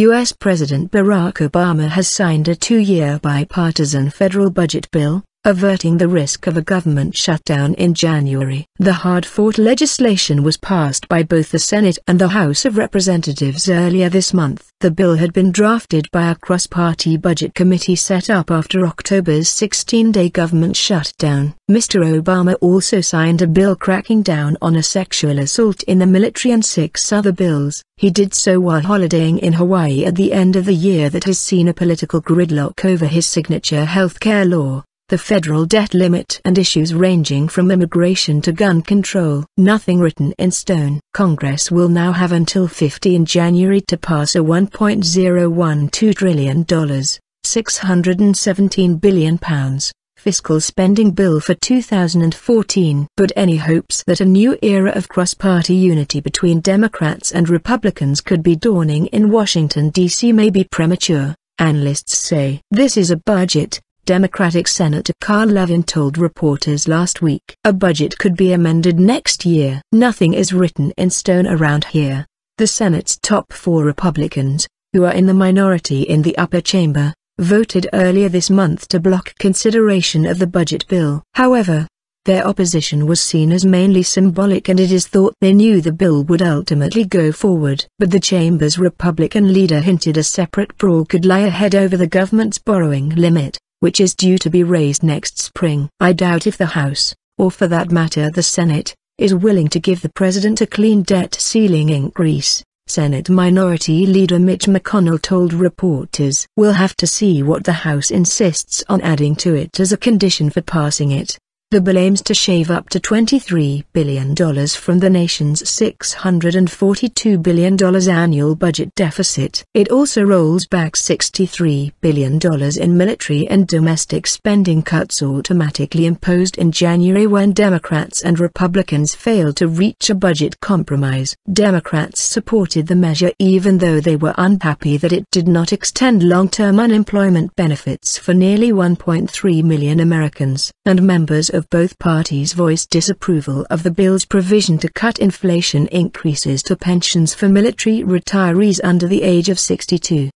U.S. President Barack Obama has signed a two-year bipartisan federal budget bill, averting the risk of a government shutdown in January. The hard-fought legislation was passed by both the Senate and the House of Representatives earlier this month. The bill had been drafted by a cross-party budget committee set up after October's 16-day government shutdown. Mr. Obama also signed a bill cracking down on a sexual assault in the military and six other bills. He did so while holidaying in Hawaii at the end of the year that has seen a political gridlock over his signature health care law the federal debt limit and issues ranging from immigration to gun control. Nothing written in stone. Congress will now have until 50 in January to pass a $1.012 trillion, £617 billion fiscal spending bill for 2014. But any hopes that a new era of cross-party unity between Democrats and Republicans could be dawning in Washington, D.C. may be premature, analysts say. This is a budget Democratic Senator Carl Levin told reporters last week. A budget could be amended next year. Nothing is written in stone around here. The Senate's top four Republicans, who are in the minority in the upper chamber, voted earlier this month to block consideration of the budget bill. However, their opposition was seen as mainly symbolic and it is thought they knew the bill would ultimately go forward. But the chamber's Republican leader hinted a separate brawl could lie ahead over the government's borrowing limit which is due to be raised next spring. I doubt if the House, or for that matter the Senate, is willing to give the president a clean debt ceiling increase, Senate Minority Leader Mitch McConnell told reporters. We'll have to see what the House insists on adding to it as a condition for passing it. The bill aims to shave up to $23 billion from the nation's $642 billion annual budget deficit. It also rolls back $63 billion in military and domestic spending cuts automatically imposed in January when Democrats and Republicans failed to reach a budget compromise. Democrats supported the measure even though they were unhappy that it did not extend long-term unemployment benefits for nearly 1.3 million Americans, and members of both parties voiced disapproval of the bill's provision to cut inflation increases to pensions for military retirees under the age of 62.